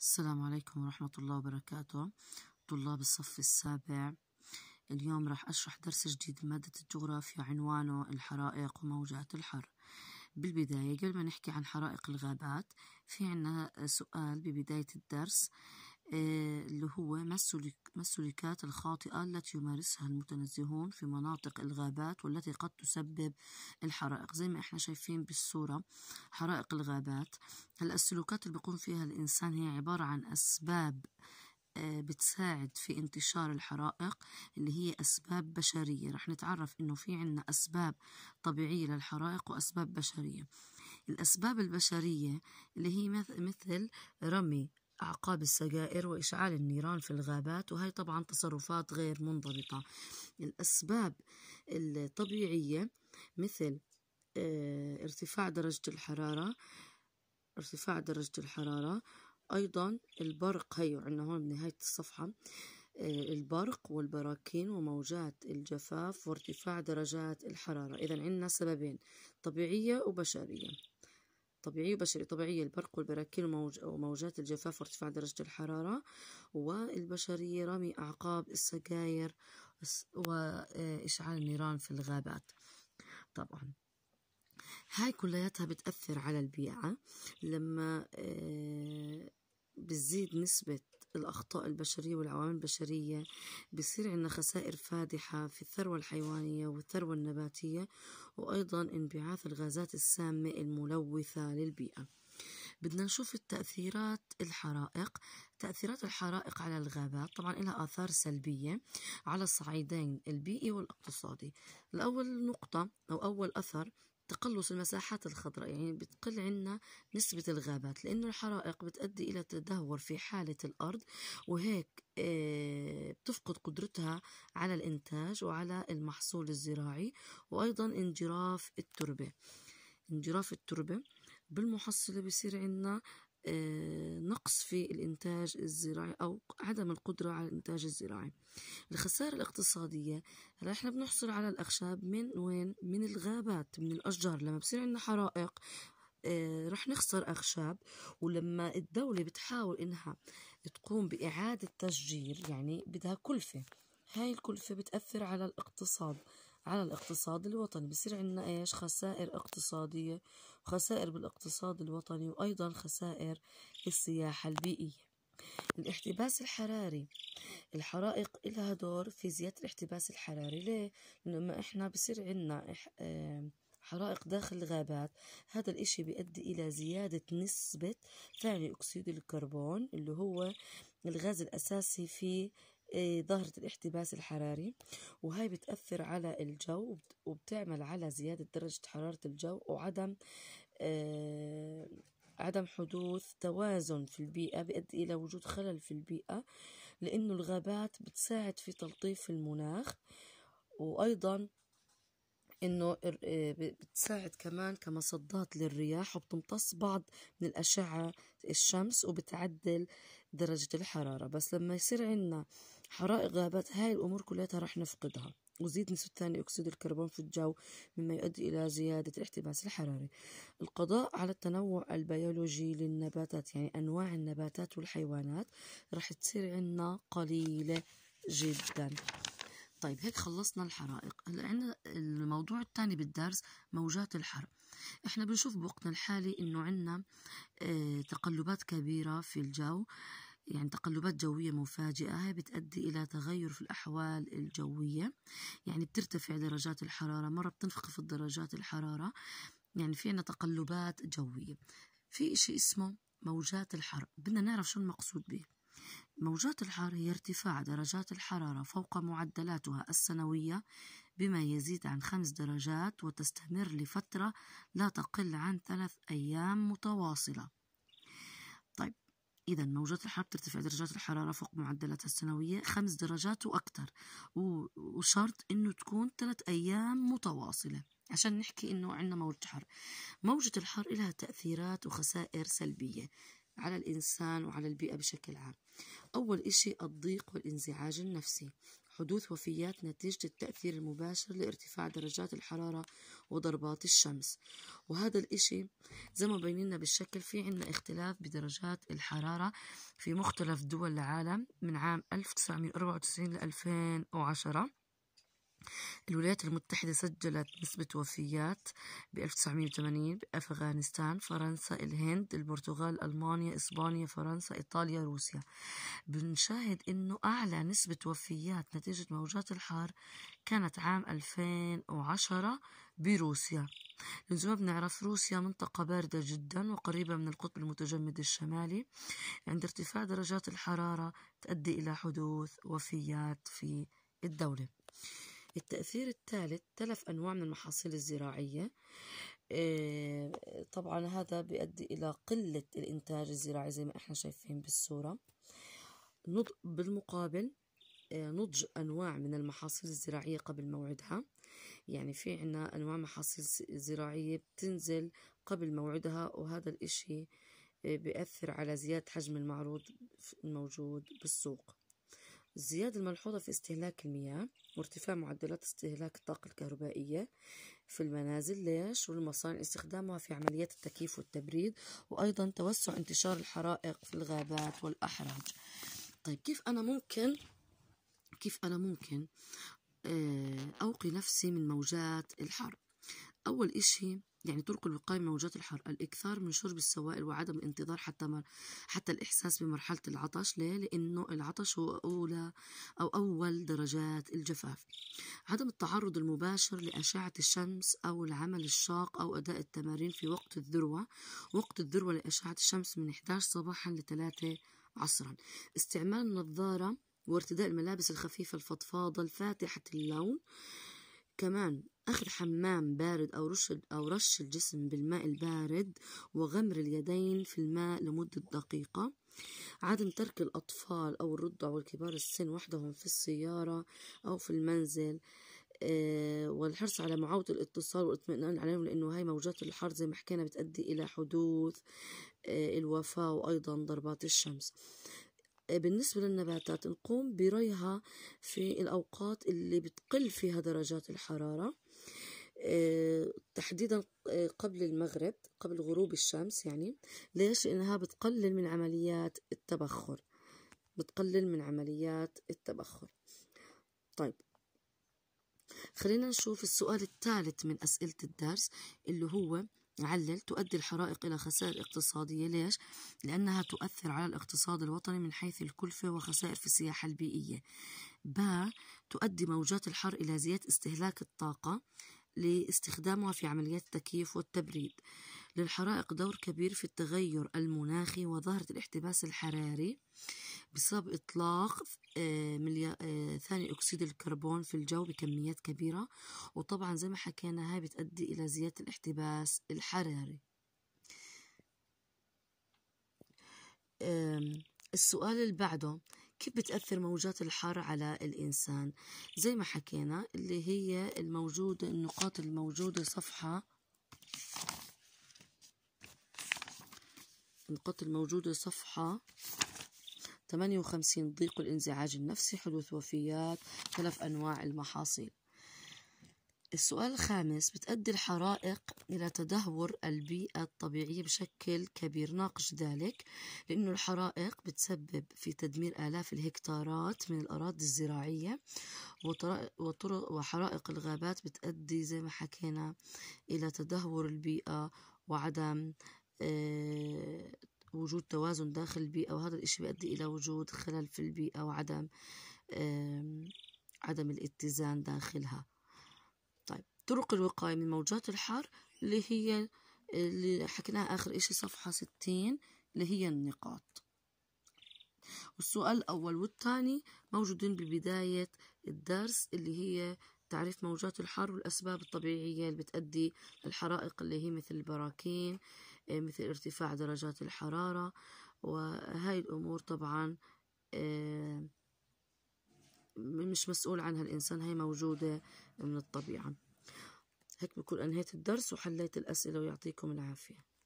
السلام عليكم ورحمة الله وبركاته طلاب الصف السابع اليوم راح أشرح درس جديد مادة الجغرافيا عنوانه الحرائق وموجات الحر بالبداية قبل ما نحكي عن حرائق الغابات في عنا سؤال ببداية الدرس آه، اللي هو ما السلوكات الخاطئة التي يمارسها المتنزهون في مناطق الغابات والتي قد تسبب الحرائق زي ما احنا شايفين بالصورة حرائق الغابات هلا السلوكات اللي بيقوم فيها الإنسان هي عبارة عن أسباب آه، بتساعد في انتشار الحرائق اللي هي أسباب بشرية رح نتعرف إنه في عنا أسباب طبيعية للحرائق وأسباب بشرية الأسباب البشرية اللي هي مثل رمي أعقاب السجائر وإشعال النيران في الغابات وهي طبعا تصرفات غير منضبطة الأسباب الطبيعية مثل آه، ارتفاع درجة الحرارة ارتفاع درجة الحرارة أيضا البرق هي عندنا هون بنهاية الصفحة آه، البرق والبراكين وموجات الجفاف وارتفاع درجات الحرارة إذا عندنا سببين طبيعية وبشرية طبيعية وبشرية طبيعية البرق والبراكين وموجات الجفاف وارتفاع درجة الحرارة والبشرية رمي أعقاب السجاير وإشعال النيران في الغابات طبعا هاي كلياتها بتأثر على البيئة لما آه، بتزيد نسبة الأخطاء البشرية والعوامل البشرية بصير عندنا خسائر فادحة في الثروة الحيوانية والثروة النباتية وأيضا انبعاث الغازات السامة الملوثة للبيئة بدنا نشوف التأثيرات الحرائق تأثيرات الحرائق على الغابات طبعا لها آثار سلبية على الصعيدين البيئي والاقتصادي الأول نقطة أو أول أثر تقلص المساحات الخضراء يعني بتقل عنا نسبة الغابات لأنه الحرائق بتؤدي إلى تدهور في حالة الأرض وهيك آه، بتفقد قدرتها على الإنتاج وعلى المحصول الزراعي وأيضا انجراف التربة انجراف التربة بالمحصلة بصير عنا آه، نقص في الإنتاج الزراعي أو عدم القدرة على الإنتاج الزراعي الخساره الاقتصادية هلا إحنا بنحصل على الأخشاب من وين؟ من الغابات من الأشجار لما بصير عندنا حرائق آه، رح نخسر أخشاب ولما الدولة بتحاول إنها تقوم بإعادة تشجير يعني بدها كلفة هاي الكلفة بتأثر على الاقتصاد على الاقتصاد الوطني بصير عندنا إيش خسائر اقتصادية خسائر بالاقتصاد الوطني وأيضا خسائر السياحة البيئية الاحتباس الحراري الحرائق لها دور في زيادة الاحتباس الحراري ليه؟ لما احنا بصير عندنا حرائق داخل الغابات هذا الاشي بيؤدي الى زيادة نسبة ثاني اكسيد الكربون اللي هو الغاز الاساسي في آه، ظاهرة الاحتباس الحراري وهي بتأثر على الجو وبتعمل على زيادة درجة حرارة الجو وعدم آه، عدم حدوث توازن في البيئة بيؤدي إلى وجود خلل في البيئة لأنه الغابات بتساعد في تلطيف المناخ وأيضا انه آه، بتساعد كمان كمصدات للرياح وبتمتص بعض من الاشعه الشمس وبتعدل درجه الحراره بس لما يصير عندنا حرائق غابات هاي الامور كلها رح نفقدها وزيد نسبة ثاني أكسيد الكربون في الجو مما يؤدي إلى زيادة الاحتباس الحراري القضاء على التنوع البيولوجي للنباتات يعني أنواع النباتات والحيوانات راح تصير عنا قليلة جدا طيب هيك خلصنا الحرائق هلا عندنا الموضوع الثاني بالدرس موجات الحر احنا بنشوف بوقتنا الحالي انه عندنا اه تقلبات كبيره في الجو يعني تقلبات جوية مفاجئة هي بتؤدي إلى تغير في الأحوال الجوية يعني بترتفع درجات الحرارة مرة بتنخفض درجات الحرارة يعني في عنا تقلبات جوية في إشي اسمه موجات الحر بدنا نعرف شو المقصود به موجات الحر هي ارتفاع درجات الحرارة فوق معدلاتها السنوية بما يزيد عن خمس درجات وتستمر لفترة لا تقل عن ثلاث أيام متواصلة طيب إذا موجات الحرب ترتفع درجات الحرارة فوق معدلاتها السنوية خمس درجات وأكثر وشرط إنه تكون ثلاث أيام متواصلة عشان نحكي إنه عندنا موجة حر موجة الحر لها تأثيرات وخسائر سلبية على الإنسان وعلى البيئة بشكل عام أول إشي الضيق والانزعاج النفسي حدوث وفيات نتيجة التأثير المباشر لارتفاع درجات الحرارة وضربات الشمس وهذا الإشي زي ما بيننا بالشكل في عنا اختلاف بدرجات الحرارة في مختلف دول العالم من عام 1994 ل 2010 الولايات المتحدة سجلت نسبة وفيات ب 1980 بأفغانستان فرنسا الهند البرتغال ألمانيا إسبانيا فرنسا إيطاليا روسيا بنشاهد أنه أعلى نسبة وفيات نتيجة موجات الحار كانت عام 2010 بروسيا ما بنعرف روسيا منطقة باردة جدا وقريبة من القطب المتجمد الشمالي عند ارتفاع درجات الحرارة تؤدي إلى حدوث وفيات في الدولة التأثير الثالث تلف أنواع من المحاصيل الزراعية آه، طبعا هذا بيؤدي إلى قلة الإنتاج الزراعي زي ما احنا شايفين بالصورة بالمقابل آه، نضج أنواع من المحاصيل الزراعية قبل موعدها يعني في عنا أنواع محاصيل زراعية بتنزل قبل موعدها وهذا الإشي آه، بيأثر على زيادة حجم المعروض الموجود بالسوق الزيادة الملحوظة في استهلاك المياه وارتفاع معدلات استهلاك الطاقة الكهربائية في المنازل ليش والمصانع استخدامها في عمليات التكييف والتبريد وأيضا توسع انتشار الحرائق في الغابات والأحراج طيب كيف أنا ممكن كيف أنا ممكن آه، أوقي نفسي من موجات الحرب أول إشي يعني طرق الوقاية من موجات الحر الإكثار من شرب السوائل وعدم الانتظار حتى مر... حتى الإحساس بمرحلة العطش ليه؟ لأنه العطش هو أولى أو أول درجات الجفاف عدم التعرض المباشر لأشعة الشمس أو العمل الشاق أو أداء التمارين في وقت الذروة وقت الذروة لأشعة الشمس من 11 صباحا ل 3 عصرا استعمال النظارة وارتداء الملابس الخفيفة الفضفاضة الفاتحة اللون كمان أخذ حمام بارد أو رش أو رش الجسم بالماء البارد وغمر اليدين في الماء لمدة دقيقة عدم ترك الأطفال أو الرضع والكبار السن وحدهم في السيارة أو في المنزل آه، والحرص على معاودة الاتصال والاطمئنان عليهم لأنه هاي موجات الحر زي ما حكينا بتؤدي إلى حدوث آه، الوفاة وأيضا ضربات الشمس بالنسبة للنباتات نقوم بريها في الأوقات اللي بتقل فيها درجات الحرارة آه، تحديدا آه، قبل المغرب قبل غروب الشمس يعني ليش لأنها بتقلل من عمليات التبخر بتقلل من عمليات التبخر طيب خلينا نشوف السؤال الثالث من أسئلة الدرس اللي هو علل تؤدي الحرائق إلى خسائر اقتصادية ليش؟ لأنها تؤثر على الاقتصاد الوطني من حيث الكلفة وخسائر في السياحة البيئية با تؤدي موجات الحر إلى زيادة استهلاك الطاقة لاستخدامها في عمليات التكييف والتبريد للحرائق دور كبير في التغير المناخي وظاهرة الاحتباس الحراري بسبب إطلاق آه، آه، ثاني أكسيد الكربون في الجو بكميات كبيرة وطبعا زي ما حكينا هاي بتؤدي إلى زيادة الاحتباس الحراري السؤال اللي بعده كيف بتأثر موجات الحر على الإنسان زي ما حكينا اللي هي الموجودة النقاط الموجودة صفحة النقاط الموجودة صفحة 58 ضيق الانزعاج النفسي حدوث وفيات تلف أنواع المحاصيل السؤال الخامس بتؤدي الحرائق إلى تدهور البيئة الطبيعية بشكل كبير ناقش ذلك لأنه الحرائق بتسبب في تدمير آلاف الهكتارات من الأراضي الزراعية وحرائق الغابات بتؤدي زي ما حكينا إلى تدهور البيئة وعدم آه، وجود توازن داخل البيئة وهذا الإشي بيؤدي إلى وجود خلل في البيئة وعدم عدم الاتزان داخلها طيب طرق الوقاية من موجات الحر اللي هي اللي حكيناها آخر إشي صفحة ستين اللي هي النقاط والسؤال الأول والثاني موجودين ببداية الدرس اللي هي تعريف موجات الحر والأسباب الطبيعية اللي بتأدي للحرائق اللي هي مثل البراكين آه، مثل ارتفاع درجات الحرارة وهاي الأمور طبعا آه، مش مسؤول عنها الإنسان هاي موجودة من الطبيعة هيك بكون أنهيت الدرس وحليت الأسئلة ويعطيكم العافية